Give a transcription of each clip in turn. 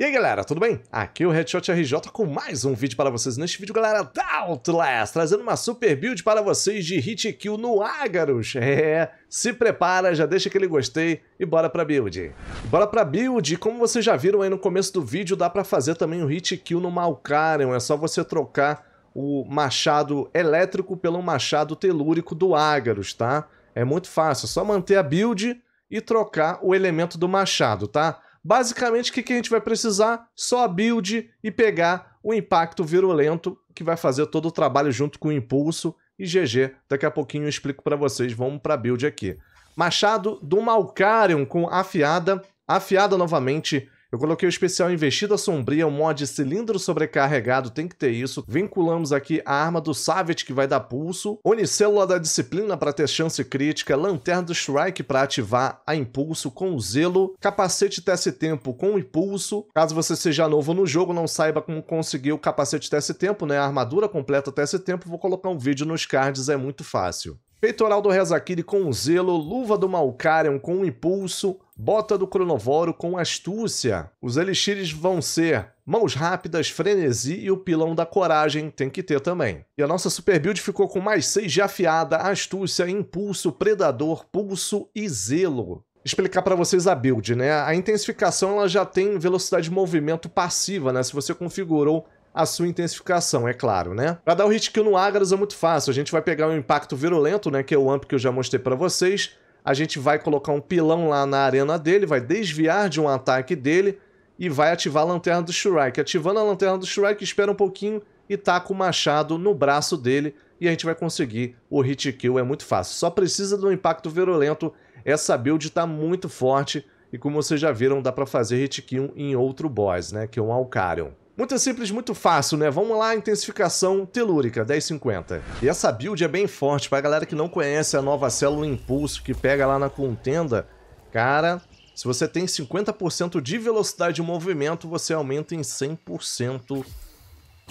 E aí galera, tudo bem? Aqui é o Headshot RJ com mais um vídeo para vocês. Neste vídeo, galera, da Outlast, trazendo uma super build para vocês de hit kill no Agarus. É, se prepara, já deixa aquele gostei e bora pra build. Bora pra build, como vocês já viram aí no começo do vídeo, dá pra fazer também o um hit kill no Malkarion, é só você trocar o machado elétrico pelo machado telúrico do Agarus, tá? É muito fácil, é só manter a build e trocar o elemento do machado, Tá? Basicamente, o que, a gente vai precisar? Só a build e pegar o impacto virulento que vai fazer todo o trabalho junto com o impulso e GG. Daqui a pouquinho eu explico para vocês, vamos para build aqui. Machado do Malkarion com afiada, afiada novamente eu coloquei o especial Investida Sombria, o mod cilindro sobrecarregado, tem que ter isso. Vinculamos aqui a arma do Savage, que vai dar pulso. Unicélula da disciplina para ter chance crítica. Lanterna do Strike para ativar a impulso com o zelo. Capacete ts tempo com o impulso. Caso você seja novo no jogo, não saiba como conseguir o capacete ts tempo né? A armadura completa ts tempo Vou colocar um vídeo nos cards, é muito fácil. Peitoral do Rezakiri com o zelo. Luva do Malkarion com o impulso Bota do Cronovoro com astúcia. Os elixires vão ser Mãos Rápidas, Frenesi e o Pilão da Coragem tem que ter também. E a nossa super build ficou com mais 6 de afiada, astúcia, impulso, predador, pulso e zelo explicar para vocês a build, né? A intensificação ela já tem velocidade de movimento passiva, né? Se você configurou a sua intensificação, é claro, né? Para dar o hit kill no Agras é muito fácil. A gente vai pegar o impacto virulento, né, que é o amp que eu já mostrei para vocês a gente vai colocar um pilão lá na arena dele, vai desviar de um ataque dele e vai ativar a lanterna do Shrike. Ativando a lanterna do Shrike, espera um pouquinho e taca o machado no braço dele e a gente vai conseguir o hit kill, é muito fácil. Só precisa do impacto virulento, essa build está muito forte e como vocês já viram, dá para fazer hit kill em outro boss, né, que é um Alcarion. Muito simples, muito fácil, né? Vamos lá, intensificação telúrica, 1050. E essa build é bem forte, pra galera que não conhece a nova célula Impulso que pega lá na contenda, cara, se você tem 50% de velocidade de movimento, você aumenta em 100%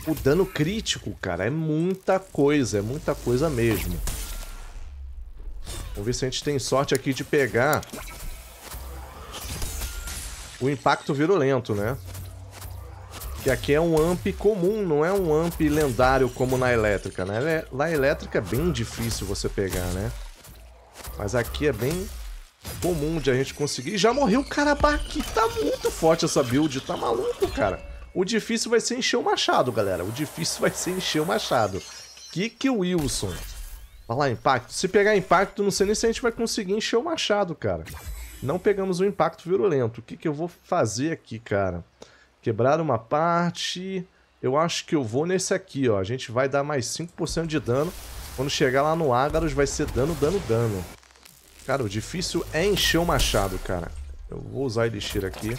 o dano crítico, cara. É muita coisa, é muita coisa mesmo. Vamos ver se a gente tem sorte aqui de pegar o impacto virulento, né? Que aqui é um amp comum, não é um amp lendário como na elétrica, né? Lá é- elétrica é bem difícil você pegar, né? Mas aqui é bem comum de a gente conseguir. Já morreu o Karabaki. Tá muito forte essa build. Tá maluco, cara. O difícil vai ser encher o machado, galera. O difícil vai ser encher o machado. Que que o Wilson? Olha lá, impacto. Se pegar impacto, não sei nem se a gente vai conseguir encher o machado, cara. Não pegamos o impacto virulento. O que que eu vou fazer aqui, cara? Quebraram uma parte. Eu acho que eu vou nesse aqui, ó. A gente vai dar mais 5% de dano. Quando chegar lá no Ágaros vai ser dano, dano, dano. Cara, o difícil é encher o machado, cara. Eu vou usar Elixir aqui.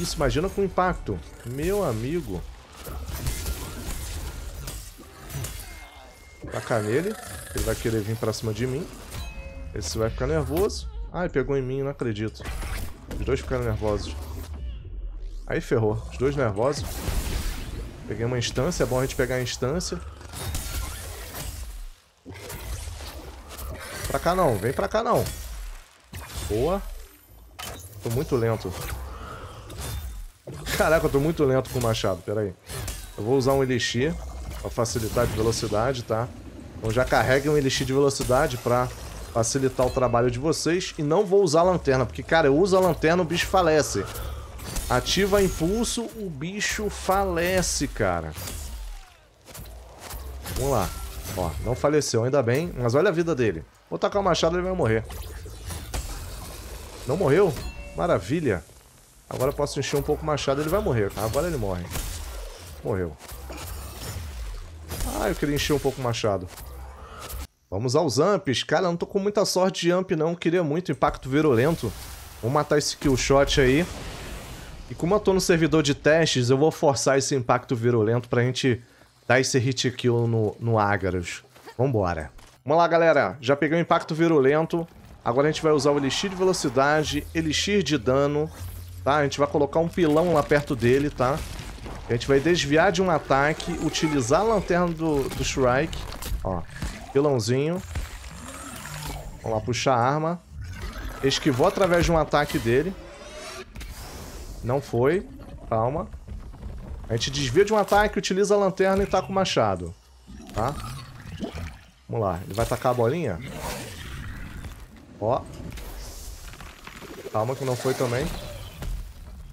Isso, imagina com impacto. Meu amigo. Tacar nele. Ele vai querer vir pra cima de mim. Esse vai ficar nervoso. Ai, pegou em mim, não acredito dois ficaram nervosos. Aí ferrou. Os dois nervosos. Peguei uma instância. É bom a gente pegar a instância. Pra cá não. Vem pra cá não. Boa. Tô muito lento. Caraca, eu tô muito lento com o machado. Pera aí. Eu vou usar um elixir pra facilitar de velocidade, tá? Então já carregue um elixir de velocidade pra facilitar o trabalho de vocês. E não vou usar a lanterna, porque, cara, eu uso a lanterna, o bicho falece. Ativa impulso, o bicho falece, cara. Vamos lá. Ó, não faleceu, ainda bem. Mas olha a vida dele. Vou tacar o machado, ele vai morrer. Não morreu? Maravilha. Agora eu posso encher um pouco o machado, ele vai morrer. Agora ele morre. Morreu. Ah, eu queria encher um pouco o machado. Vamos aos amps. Cara, não tô com muita sorte de amp, não. Queria muito impacto virulento. Vou matar esse kill shot aí. E como eu tô no servidor de testes, eu vou forçar esse impacto virulento pra gente dar esse hit kill no, no Ágaros. Vambora. Vamos lá, galera. Já peguei o impacto virulento. Agora a gente vai usar o elixir de velocidade, elixir de dano, tá? A gente vai colocar um pilão lá perto dele, tá? A gente vai desviar de um ataque, utilizar a lanterna do, do Shrike, ó. Pilãozinho. Vamos lá, puxar a arma. Esquivou através de um ataque dele. Não foi. Calma. A gente desvia de um ataque, utiliza a lanterna e taca o machado. Tá? Vamos lá. Ele vai tacar a bolinha? Ó. Calma que não foi também.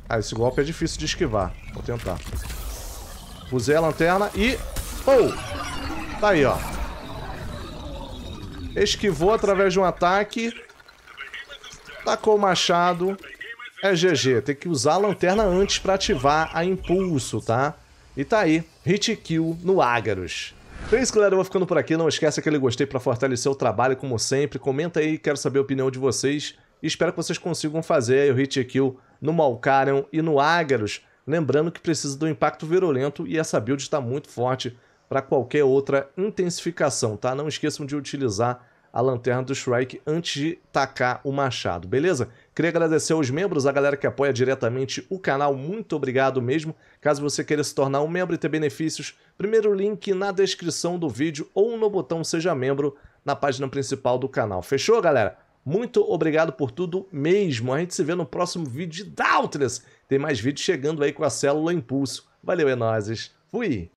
Ah, esse golpe é difícil de esquivar. Vou tentar. Usei a lanterna e... Pou! Tá aí, ó esquivou através de um ataque, tacou o machado, é GG. Tem que usar a lanterna antes para ativar a impulso, tá? E tá aí, hit kill no Ágaros. Então é isso, galera. Eu vou ficando por aqui. Não esquece aquele gostei para fortalecer o trabalho, como sempre. Comenta aí, quero saber a opinião de vocês. E espero que vocês consigam fazer o hit kill no Malkarion e no Ágaros. Lembrando que precisa do impacto virulento e essa build está muito forte para qualquer outra intensificação, tá? Não esqueçam de utilizar a lanterna do Shrike antes de tacar o machado, beleza? Queria agradecer aos membros, a galera que apoia diretamente o canal, muito obrigado mesmo. Caso você queira se tornar um membro e ter benefícios, primeiro link na descrição do vídeo ou no botão Seja Membro na página principal do canal. Fechou, galera? Muito obrigado por tudo mesmo. A gente se vê no próximo vídeo de Doubtless. Tem mais vídeos chegando aí com a célula Impulso. Valeu, é Fui!